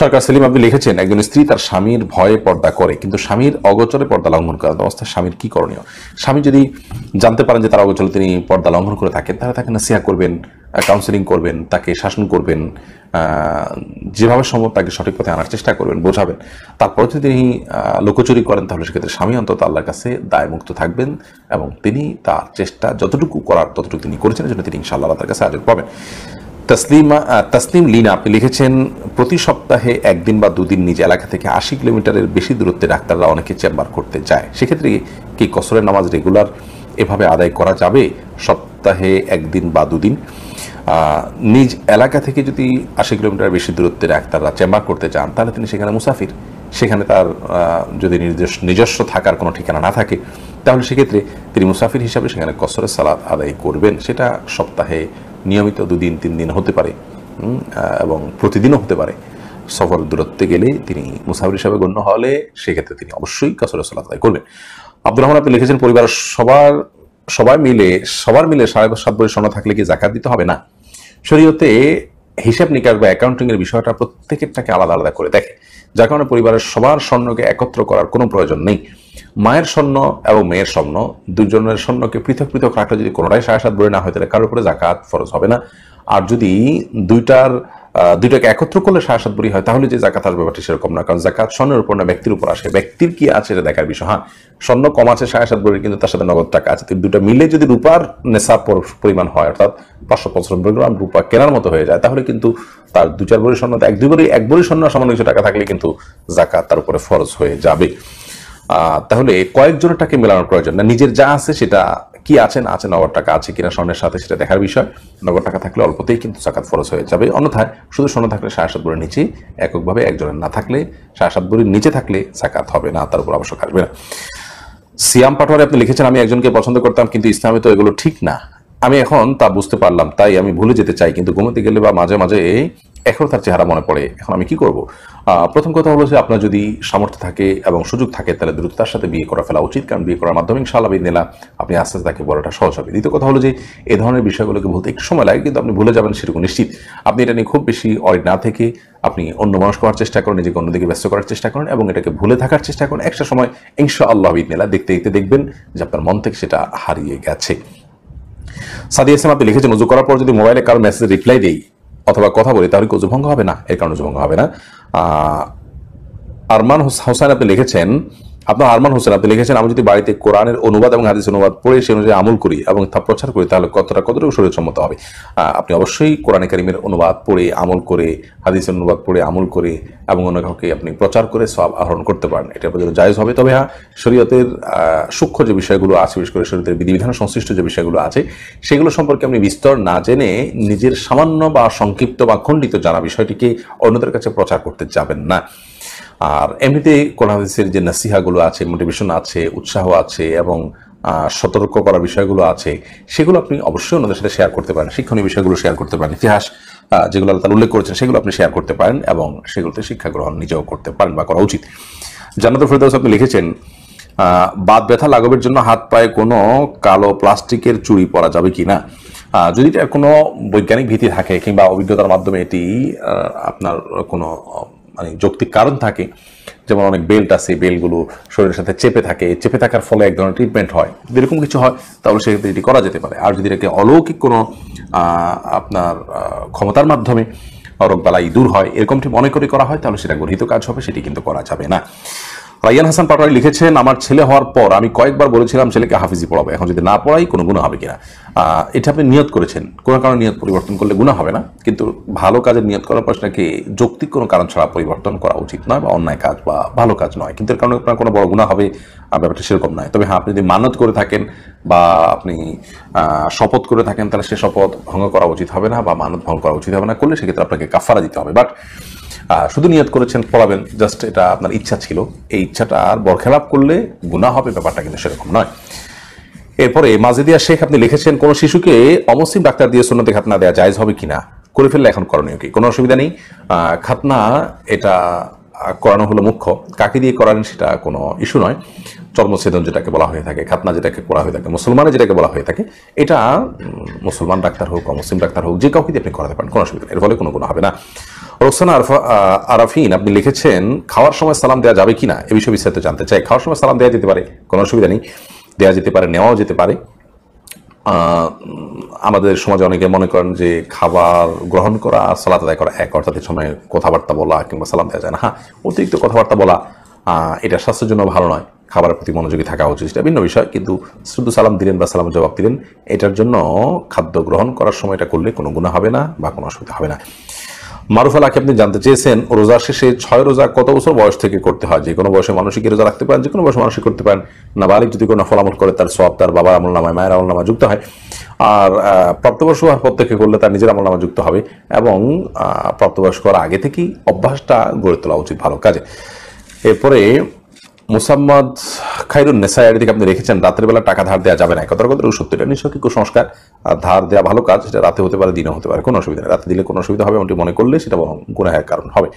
সরকার সেলিম আপনি লিখেছেন একজন স্ত্রী তার স্বামীর ভয়ে পর্দা করে কিন্তু স্বামীর অগোচরে পর্দা লঙ্ঘন করার অবস্থায় স্বামীর কি করণীয় স্বামী যদি জানতে পারেন যে তার অগোচরে তিনি পর্দা লঙ্ঘন করে থাকেন তাহলে তাকে নাসিহা করবেন কাউন্সেলিং করবেন তাকে শাসন করবেন যেভাবে সম্ভব তাকে সঠিক পথে আনার চেষ্টা করবেন বোঝাবেন তারপরে যদি তিনি লোকচুরি করেন তাহলে সেক্ষেত্রে স্বামী অন্তত আল্লাহর কাছে দায়মুক্ত থাকবেন এবং তিনি তার চেষ্টা যতটুকু করার ততটুকু তিনি করেছেন জন্য তিনি ইনশাআল্লাহ তার কাছে আজ পাবেন তসলিমা তসলিম লিনা আপনি লিখেছেন প্রতি সপ্তাহে একদিন বা দুদিন নিজ এলাকা থেকে আশি কিলোমিটারের বেশি দূরত্বে ডাক্তাররা অনেকে চেম্বার করতে যায় সেক্ষেত্রে কি কসরের নামাজ রেগুলার এভাবে আদায় করা যাবে সপ্তাহে একদিন বা দুদিন নিজ এলাকা থেকে যদি আশি কিলোমিটার বেশি দূরত্বে ডাক্তাররা চেম্বার করতে চান তাহলে তিনি সেখানে মুসাফির সেখানে তার যদি নিজস্ব নিজস্ব থাকার কোনো ঠিকানা না থাকে তাহলে সেক্ষেত্রে তিনি মুসাফির হিসাবে সেখানে কসরের সালাদ আদায় করবেন সেটা সপ্তাহে নিয়মিত দুদিন তিন দিন হতে পারে এবং প্রতিদিনও হতে পারে সফর দূরত্বে গেলে তিনি মুসাফির হিসাবে গণ্য হলে সেক্ষেত্রে তিনি অবশ্যই কাসরে সালাত আদায় করবেন আব্দুর রহমান আপনি লিখেছেন পরিবারের সবার সবাই মিলে সবার মিলে সাড়ে সাত বছর সোনা থাকলে কি জাকাত দিতে হবে না শরীয়তে হিসাব নিকাশ বা অ্যাকাউন্টিংয়ের বিষয়টা প্রত্যেকেরটাকে আলাদা আলাদা করে দেখে যার কারণে পরিবারের সবার স্বর্ণকে একত্র করার কোনো প্রয়োজন নেই মায়ের স্বর্ণ এবং মেয়ের স্বর্ণ দুজনের স্বর্ণকে পৃথক পৃথক রাখলে যদি কোনোটাই সাড়ে সাত বলে না হয় তাহলে কারোর উপরে জাকাত ফরজ হবে না আর যদি দুইটার দুইটাকে একত্র করলে সাড়ে সাত বুড়ি হয় তাহলে যে জাকাত আসবে ব্যাপারটি সেরকম না কারণ জাকাত স্বর্ণের উপর না ব্যক্তির উপর আসে ব্যক্তির কি আছে এটা দেখার বিষয় হ্যাঁ স্বর্ণ কম আছে সাড়ে সাত বুড়ি কিন্তু তার সাথে নগদ টাকা আছে দুটো মিলে যদি রূপার নেশা পরিমাণ হয় অর্থাৎ পাঁচশো পঁচানব্বই গ্রাম রূপা কেনার মতো হয়ে যায় তাহলে কিন্তু তার দু চার বড়ি স্বর্ণ এক দুই বড়ি এক বড়ি স্বর্ণ সামান্য কিছু টাকা থাকলে কিন্তু জাকাত তার উপরে ফরজ হয়ে যাবে তাহলে কয়েকজনের টাকে মেলানোর প্রয়োজন না নিজের যা আছে সেটা কি আছে না আছে নগদ টাকা আছে কিনা স্বর্ণের সাথে সেটা দেখার বিষয় নগদ টাকা থাকলে অল্পতেই কিন্তু সাকাত ফরজ হয়ে যাবে অন্যথায় শুধু স্বর্ণ থাকলে সাড়ে সাত বড়ির নিচে এককভাবে একজনের না থাকলে সাড়ে সাত বড়ির নিচে থাকলে সাকাত হবে না তার উপর আবশ্যক আসবে না সিয়াম পাটোয়ারে আপনি লিখেছেন আমি একজনকে পছন্দ করতাম কিন্তু ইসলামে তো এগুলো ঠিক না আমি এখন তা বুঝতে পারলাম তাই আমি ভুলে যেতে চাই কিন্তু ঘুমাতে গেলে বা মাঝে মাঝে এই এখন তার চেহারা মনে পড়ে এখন আমি কি করব প্রথম কথা হলো যে আপনার যদি সামর্থ্য থাকে এবং সুযোগ থাকে তাহলে দ্রুততার সাথে বিয়ে করা ফেলা উচিত কারণ বিয়ে করার মাধ্যমে ইনশাআল্লাহ নেলা আপনি আস্তে আস্তে তাকে বলাটা সহজ হবে দ্বিতীয় কথা হলো যে এ ধরনের বিষয়গুলোকে বলতে একটু সময় লাগে কিন্তু আপনি ভুলে যাবেন সেরকম নিশ্চিত আপনি এটা নিয়ে খুব বেশি অয়েড না থেকে আপনি অন্য মানুষ করার চেষ্টা করেন নিজেকে অন্যদিকে ব্যস্ত করার চেষ্টা করেন এবং এটাকে ভুলে থাকার চেষ্টা করেন একটা সময় ইনশাআল্লাহ নেলা দেখতে দেখতে দেখবেন যে আপনার মন থেকে সেটা হারিয়ে গেছে সাদি ইসলাম আপনি লিখেছেন উজু করার পর যদি মোবাইলে কারো মেসেজ রিপ্লাই দেই অথবা কথা বলি তাহলে কি হবে না এর কারণে উজু হবে না আরমান হোসাইন আপনি লিখেছেন আপনার আরমান হোসেন আপনি লিখেছেন আমি যদি বাড়িতে কোরআনের অনুবাদ এবং হাদিস অনুবাদ পড়ে সে অনুযায়ী আমল করি এবং তা প্রচার করি তাহলে কতটা কতটুকু সম্মত হবে আপনি অবশ্যই কোরআনে কারিমের অনুবাদ পড়ে আমল করে হাদিসের অনুবাদ পড়ে আমল করে এবং অন্য কাউকে আপনি প্রচার করে সব আহরণ করতে পারেন এটা আপনার জায়জ হবে তবে হ্যাঁ শরীয়তের সূক্ষ্ম যে বিষয়গুলো আছে বিশেষ করে শরীয়তের বিধিবিধান সংশ্লিষ্ট যে বিষয়গুলো আছে সেগুলো সম্পর্কে আপনি বিস্তর না জেনে নিজের সামান্য বা সংক্ষিপ্ত বা খণ্ডিত জানা বিষয়টিকে অন্যদের কাছে প্রচার করতে যাবেন না আর এমনিতে কোরআন হাদিসের যে নাসিহাগুলো আছে মোটিভেশন আছে উৎসাহ আছে এবং সতর্ক করা বিষয়গুলো আছে সেগুলো আপনি অবশ্যই ওনাদের সাথে শেয়ার করতে পারেন শিক্ষণীয় বিষয়গুলো শেয়ার করতে পারেন ইতিহাস যেগুলো আল্লাহ উল্লেখ করেছেন সেগুলো আপনি শেয়ার করতে পারেন এবং সেগুলোতে শিক্ষা গ্রহণ নিজেও করতে পারেন বা করা উচিত জান্নাত ফরিদাস আপনি লিখেছেন বাদ ব্যথা লাঘবের জন্য হাত পায়ে কোনো কালো প্লাস্টিকের চুরি পরা যাবে কি না যদি এটা কোনো বৈজ্ঞানিক ভীতি থাকে কিংবা অভিজ্ঞতার মাধ্যমে এটি আপনার কোনো মানে যৌক্তিক কারণ থাকে যেমন অনেক বেল্ট আছে বেলগুলো শরীরের সাথে চেপে থাকে চেপে থাকার ফলে এক ধরনের ট্রিটমেন্ট হয় যেরকম কিছু হয় তাহলে সেক্ষেত্রে এটি করা যেতে পারে আর যদি এটাকে অলৌকিক কোনো আপনার ক্ষমতার মাধ্যমে রোগবালাই দূর হয় এরকমটি মনে করে করা হয় তাহলে সেটা গৃহীত কাজ হবে সেটি কিন্তু করা যাবে না রাইয়ান হাসান পাটোয়ারি লিখেছেন আমার ছেলে হওয়ার পর আমি কয়েকবার বলেছিলাম ছেলেকে হাফিজি পড়াবো এখন যদি না পড়াই কোনো গুণ হবে কিনা এটা আপনি নিয়ত করেছেন কোনো কারণে নিয়ত পরিবর্তন করলে গুণ হবে না কিন্তু ভালো কাজের নিয়ত করার পর সেটাকে যৌক্তিক কোনো কারণ ছাড়া পরিবর্তন করা উচিত নয় বা অন্যায় কাজ বা ভালো কাজ নয় কিন্তু এর কারণে আপনার কোনো বড় গুণা হবে ব্যাপারটা সেরকম নয় তবে হ্যাঁ আপনি যদি মানত করে থাকেন বা আপনি শপথ করে থাকেন তাহলে সে শপথ ভঙ্গ করা উচিত হবে না বা মানত ভঙ্গ করা উচিত হবে না করলে সেক্ষেত্রে আপনাকে কাফারা দিতে হবে বাট শুধু নিয়ত করেছেন পড়াবেন জাস্ট এটা আপনার ইচ্ছা ছিল এই ইচ্ছাটা আর বরখেলাপ করলে গুণা হবে ব্যাপারটা কিন্তু সেরকম নয় এরপরে মাজেদিয়া শেখ আপনি লিখেছেন কোনো শিশুকে অমসিম ডাক্তার দিয়ে সুন্নতে খাতনা দেওয়া জায়জ হবে কিনা করে ফেললে এখন করণীয় কি কোনো অসুবিধা নেই খাতনা এটা করানো হলো মুখ্য কাকে দিয়ে করালেন সেটা কোনো ইস্যু নয় চর্মছেদন যেটাকে বলা হয়ে থাকে খাতনা যেটাকে করা হয়ে থাকে মুসলমানে যেটাকে বলা হয়ে থাকে এটা মুসলমান ডাক্তার হোক অমুসলিম ডাক্তার হোক যে কাউকে দিয়ে আপনি করাতে পারেন কোনো অসুবিধা নেই এর ফলে কোনো কোনো হবে না রোসানা আরফা আরাফিন আপনি লিখেছেন খাওয়ার সময় সালাম দেওয়া যাবে কি না এ বিষয়ে বিস্তারিত জানতে চাই খাওয়ার সময় সালাম দেওয়া যেতে পারে কোনো অসুবিধা নেই দেওয়া যেতে পারে নেওয়াও যেতে পারে আমাদের সমাজে অনেকে মনে করেন যে খাবার গ্রহণ করা আর সালাদ আদায় করা এক অর্থাৎ সময় কথাবার্তা বলা কিংবা সালাম দেওয়া যায় না হ্যাঁ অতিরিক্ত কথাবার্তা বলা এটা স্বাস্থ্যের জন্য ভালো নয় খাবারের প্রতি মনোযোগী থাকা উচিত এটা ভিন্ন বিষয় কিন্তু শুধু সালাম দিলেন বা সালাম জবাব দিলেন এটার জন্য খাদ্য গ্রহণ করার সময় এটা করলে কোনো গুণা হবে না বা কোনো অসুবিধা হবে না মারুফ আলাকে আপনি জানতে চেয়েছেন রোজা শেষে ছয় রোজা কত বছর বয়স থেকে করতে হয় যে কোনো বয়সে মানুষই রোজা রাখতে পারেন যে কোনো বয়সে মানুষই করতে পারেন না বালিক যদি কোনো ফল আমল করে তার সব তার বাবার আমল নামায় মায়ের আমল নামা যুক্ত হয় আর প্রাপ্তবয়স্ক হওয়ার পর থেকে করলে তার নিজের আমল নামা যুক্ত হবে এবং প্রাপ্তবয়স্ক হওয়ার আগে থেকেই অভ্যাসটা গড়ে তোলা উচিত ভালো কাজে এরপরে মুসাম্মদ খাইরুন নেসাই আইডিকে আপনি রেখেছেন রাতের বেলা টাকা ধার দেওয়া যাবে না কত কত সত্যি এটা নিশ্চয় কুসংস্কার ধার দেওয়া ভালো কাজ সেটা রাতে হতে পারে দিনে হতে পারে কোনো অসুবিধা নেই রাতে দিলে কোনো অসুবিধা হবে এমনটি মনে করলে সেটা গুণাহের কারণ হবে